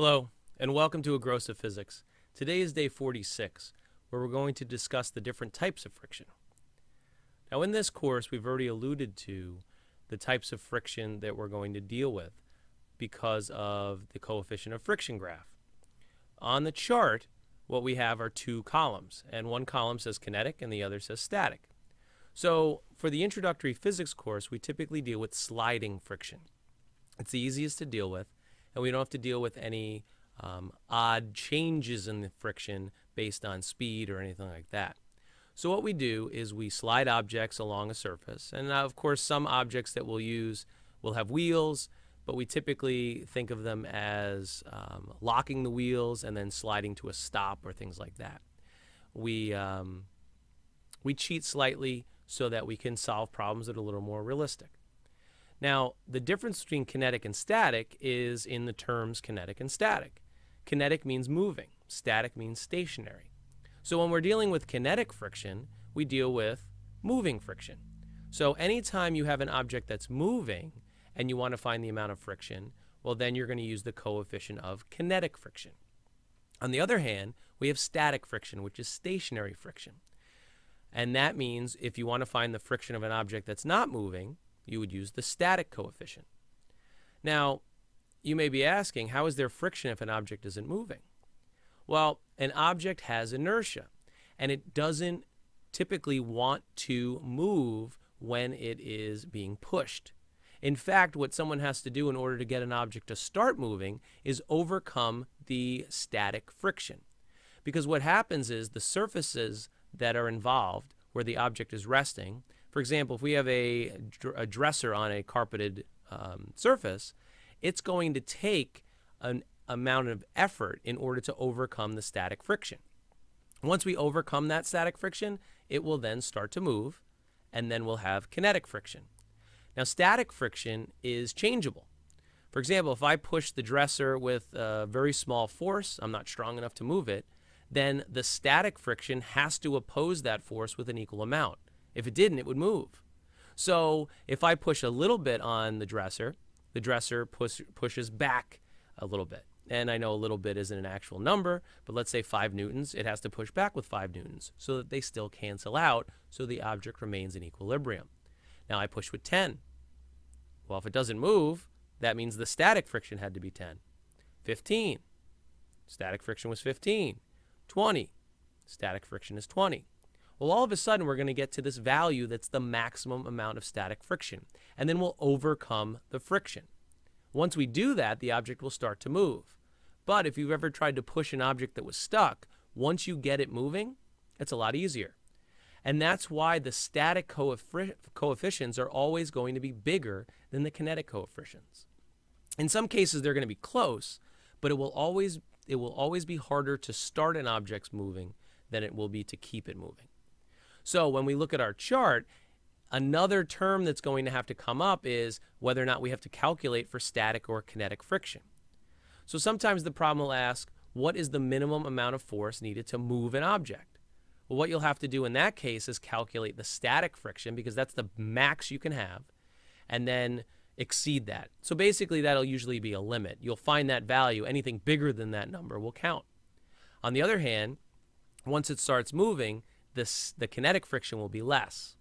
Hello, and welcome to Aggressive Physics. Today is day 46, where we're going to discuss the different types of friction. Now in this course, we've already alluded to the types of friction that we're going to deal with because of the coefficient of friction graph. On the chart, what we have are two columns, and one column says kinetic and the other says static. So for the introductory physics course, we typically deal with sliding friction. It's the easiest to deal with and we don't have to deal with any um, odd changes in the friction based on speed or anything like that. So what we do is we slide objects along a surface, and now, of course some objects that we'll use will have wheels, but we typically think of them as um, locking the wheels and then sliding to a stop or things like that. We um, we cheat slightly so that we can solve problems that are a little more realistic. Now, the difference between kinetic and static is in the terms kinetic and static. Kinetic means moving, static means stationary. So when we're dealing with kinetic friction, we deal with moving friction. So anytime you have an object that's moving and you want to find the amount of friction, well, then you're going to use the coefficient of kinetic friction. On the other hand, we have static friction, which is stationary friction. And that means if you want to find the friction of an object that's not moving, you would use the static coefficient. Now, you may be asking, how is there friction if an object isn't moving? Well, an object has inertia, and it doesn't typically want to move when it is being pushed. In fact, what someone has to do in order to get an object to start moving is overcome the static friction. Because what happens is the surfaces that are involved, where the object is resting, for example, if we have a, a dresser on a carpeted um, surface, it's going to take an amount of effort in order to overcome the static friction. Once we overcome that static friction, it will then start to move, and then we'll have kinetic friction. Now, static friction is changeable. For example, if I push the dresser with a very small force, I'm not strong enough to move it, then the static friction has to oppose that force with an equal amount. If it didn't, it would move. So if I push a little bit on the dresser, the dresser push, pushes back a little bit. And I know a little bit isn't an actual number, but let's say 5 newtons, it has to push back with 5 newtons so that they still cancel out so the object remains in equilibrium. Now I push with 10. Well, if it doesn't move, that means the static friction had to be 10. 15. Static friction was 15. 20. Static friction is 20. Well, all of a sudden, we're going to get to this value that's the maximum amount of static friction. And then we'll overcome the friction. Once we do that, the object will start to move. But if you've ever tried to push an object that was stuck, once you get it moving, it's a lot easier. And that's why the static coefficients are always going to be bigger than the kinetic coefficients. In some cases, they're going to be close, but it will always it will always be harder to start an object's moving than it will be to keep it moving. So when we look at our chart, another term that's going to have to come up is whether or not we have to calculate for static or kinetic friction. So sometimes the problem will ask, what is the minimum amount of force needed to move an object? Well, what you'll have to do in that case is calculate the static friction because that's the max you can have and then exceed that. So basically that'll usually be a limit. You'll find that value. Anything bigger than that number will count. On the other hand, once it starts moving, this, the kinetic friction will be less.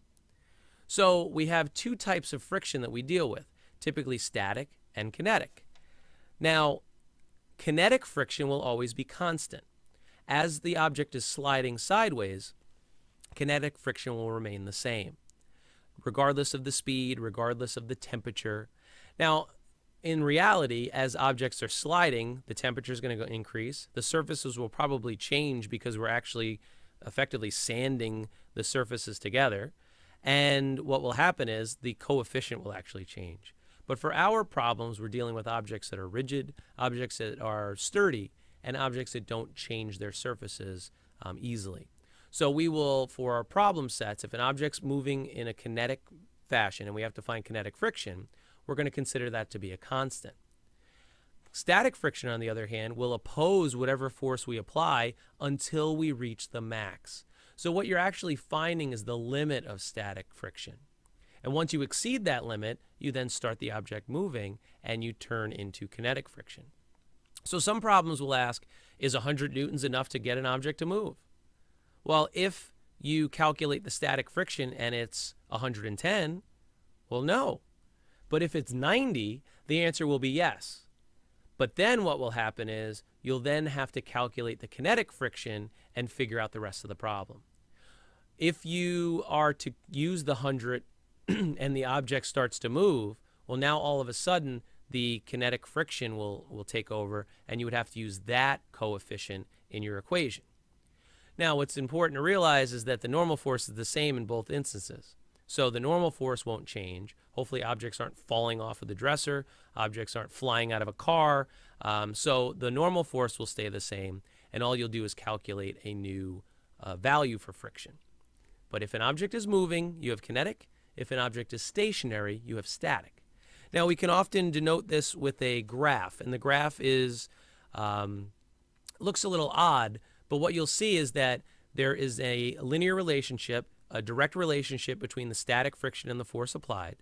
So we have two types of friction that we deal with, typically static and kinetic. Now, kinetic friction will always be constant. As the object is sliding sideways, kinetic friction will remain the same, regardless of the speed, regardless of the temperature. Now, in reality, as objects are sliding, the temperature is going to increase. The surfaces will probably change because we're actually effectively sanding the surfaces together. And what will happen is the coefficient will actually change. But for our problems, we're dealing with objects that are rigid, objects that are sturdy, and objects that don't change their surfaces um, easily. So we will, for our problem sets, if an object's moving in a kinetic fashion and we have to find kinetic friction, we're going to consider that to be a constant. Static friction, on the other hand, will oppose whatever force we apply until we reach the max. So what you're actually finding is the limit of static friction. And once you exceed that limit, you then start the object moving and you turn into kinetic friction. So some problems will ask, is 100 newtons enough to get an object to move? Well, if you calculate the static friction and it's 110, well, no. But if it's 90, the answer will be yes. But then what will happen is you'll then have to calculate the kinetic friction and figure out the rest of the problem. If you are to use the 100 and the object starts to move, well, now all of a sudden the kinetic friction will, will take over and you would have to use that coefficient in your equation. Now, what's important to realize is that the normal force is the same in both instances. So the normal force won't change. Hopefully, objects aren't falling off of the dresser, objects aren't flying out of a car. Um, so the normal force will stay the same, and all you'll do is calculate a new uh, value for friction. But if an object is moving, you have kinetic. If an object is stationary, you have static. Now, we can often denote this with a graph, and the graph is um, looks a little odd, but what you'll see is that there is a linear relationship a direct relationship between the static friction and the force applied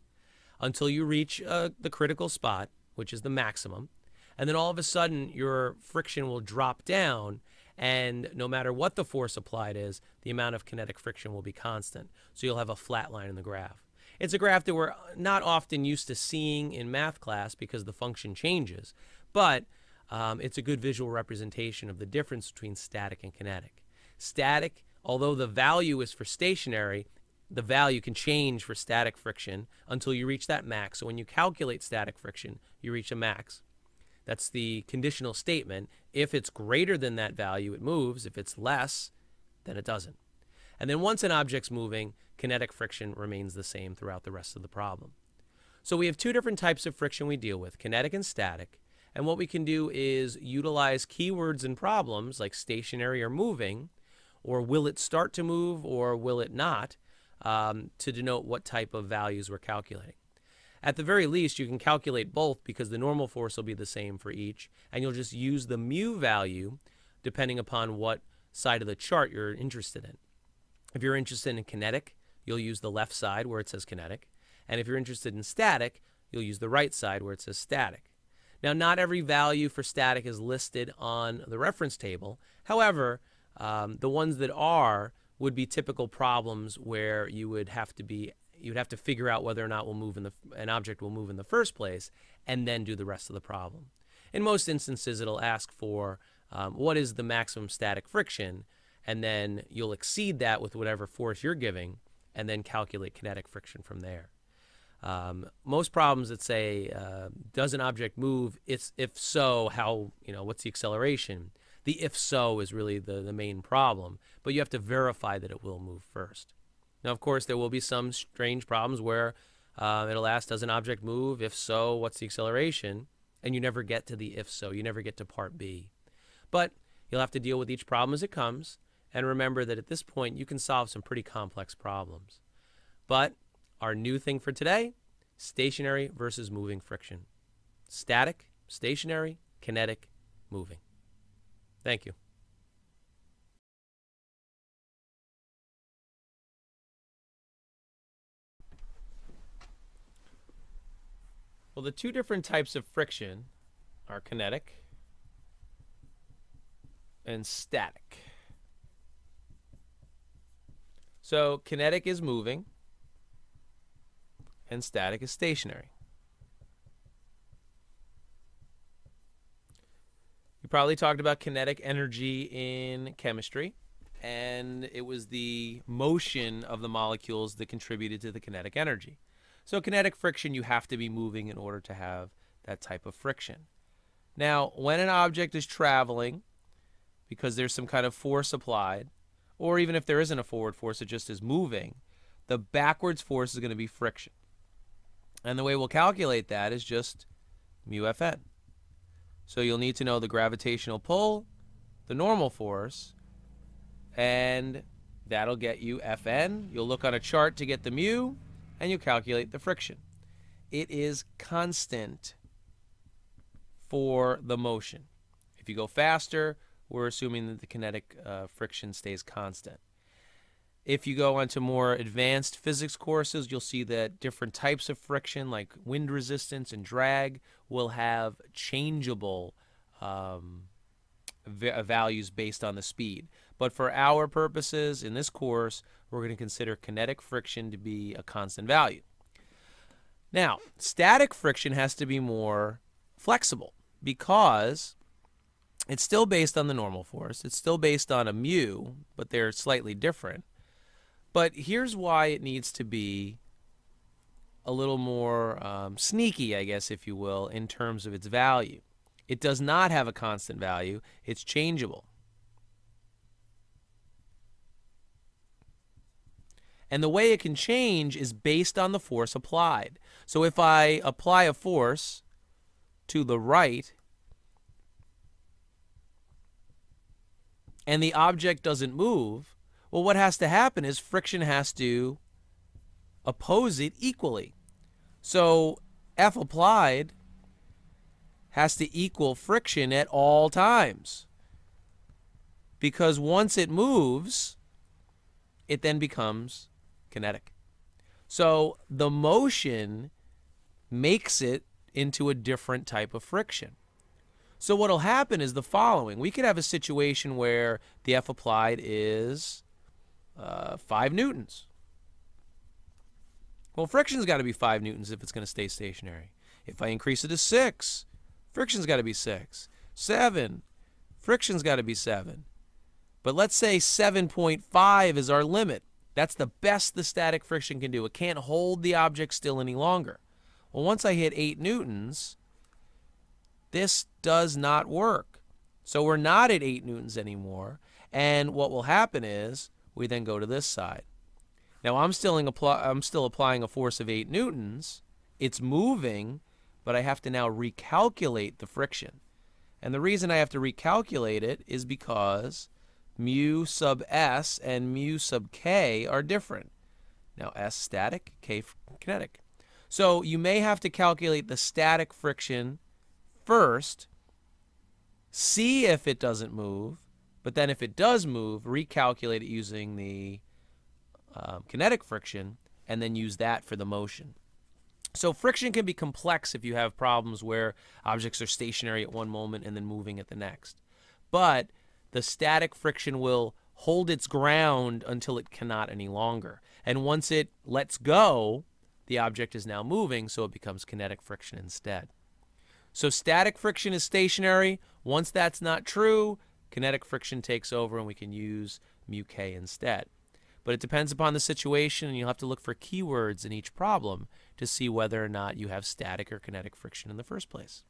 until you reach uh, the critical spot, which is the maximum. And then all of a sudden, your friction will drop down. And no matter what the force applied is, the amount of kinetic friction will be constant. So you'll have a flat line in the graph. It's a graph that we're uh, not often used to seeing in math class because the function changes, but um, it's a good visual representation of the difference between static and kinetic. Static Although the value is for stationary, the value can change for static friction until you reach that max. So when you calculate static friction, you reach a max. That's the conditional statement. If it's greater than that value, it moves. If it's less, then it doesn't. And then once an object's moving, kinetic friction remains the same throughout the rest of the problem. So we have two different types of friction we deal with, kinetic and static. And what we can do is utilize keywords in problems like stationary or moving or will it start to move or will it not um, to denote what type of values we're calculating. At the very least, you can calculate both because the normal force will be the same for each, and you'll just use the mu value depending upon what side of the chart you're interested in. If you're interested in kinetic, you'll use the left side where it says kinetic. And if you're interested in static, you'll use the right side where it says static. Now, not every value for static is listed on the reference table. However, um, the ones that are would be typical problems where you would have to be you would have to figure out whether or not will move in the an object will move in the first place, and then do the rest of the problem. In most instances, it'll ask for um, what is the maximum static friction, and then you'll exceed that with whatever force you're giving, and then calculate kinetic friction from there. Um, most problems that say uh, does an object move? It's if so, how you know what's the acceleration? the if so is really the, the main problem, but you have to verify that it will move first. Now, of course, there will be some strange problems where uh, it'll ask, does an object move? If so, what's the acceleration? And you never get to the if so. You never get to part B. But you'll have to deal with each problem as it comes. And remember that at this point, you can solve some pretty complex problems. But our new thing for today, stationary versus moving friction. Static, stationary, kinetic, moving. Thank you. Well, the two different types of friction are kinetic and static. So kinetic is moving and static is stationary. probably talked about kinetic energy in chemistry, and it was the motion of the molecules that contributed to the kinetic energy. So, kinetic friction, you have to be moving in order to have that type of friction. Now, when an object is traveling, because there's some kind of force applied, or even if there isn't a forward force, it just is moving, the backwards force is going to be friction. And the way we'll calculate that is just mu Fn. So you'll need to know the gravitational pull, the normal force, and that'll get you Fn. You'll look on a chart to get the mu, and you calculate the friction. It is constant for the motion. If you go faster, we're assuming that the kinetic uh, friction stays constant. If you go onto more advanced physics courses, you'll see that different types of friction, like wind resistance and drag, will have changeable um, uh, values based on the speed. But for our purposes in this course, we're going to consider kinetic friction to be a constant value. Now, static friction has to be more flexible because it's still based on the normal force. It's still based on a mu, but they're slightly different. But here's why it needs to be a little more um, sneaky, I guess, if you will, in terms of its value. It does not have a constant value, it's changeable. And the way it can change is based on the force applied. So if I apply a force to the right, and the object doesn't move, well, what has to happen is friction has to oppose it equally. So F applied has to equal friction at all times. Because once it moves, it then becomes kinetic. So the motion makes it into a different type of friction. So what'll happen is the following. We could have a situation where the F applied is uh, 5 newtons. Well, friction's got to be 5 newtons if it's going to stay stationary. If I increase it to 6, friction's got to be 6. 7, friction's got to be 7. But let's say 7.5 is our limit. That's the best the static friction can do. It can't hold the object still any longer. Well, once I hit 8 newtons, this does not work. So we're not at 8 newtons anymore. And what will happen is we then go to this side. Now I'm still, I'm still applying a force of 8 newtons. It's moving, but I have to now recalculate the friction. And the reason I have to recalculate it is because mu sub s and mu sub k are different. Now s static, k kinetic. So you may have to calculate the static friction first, see if it doesn't move, but then if it does move, recalculate it using the um, kinetic friction and then use that for the motion. So friction can be complex if you have problems where objects are stationary at one moment and then moving at the next. But the static friction will hold its ground until it cannot any longer. And once it lets go, the object is now moving, so it becomes kinetic friction instead. So static friction is stationary. Once that's not true, kinetic friction takes over and we can use mu k instead. But it depends upon the situation, and you'll have to look for keywords in each problem to see whether or not you have static or kinetic friction in the first place.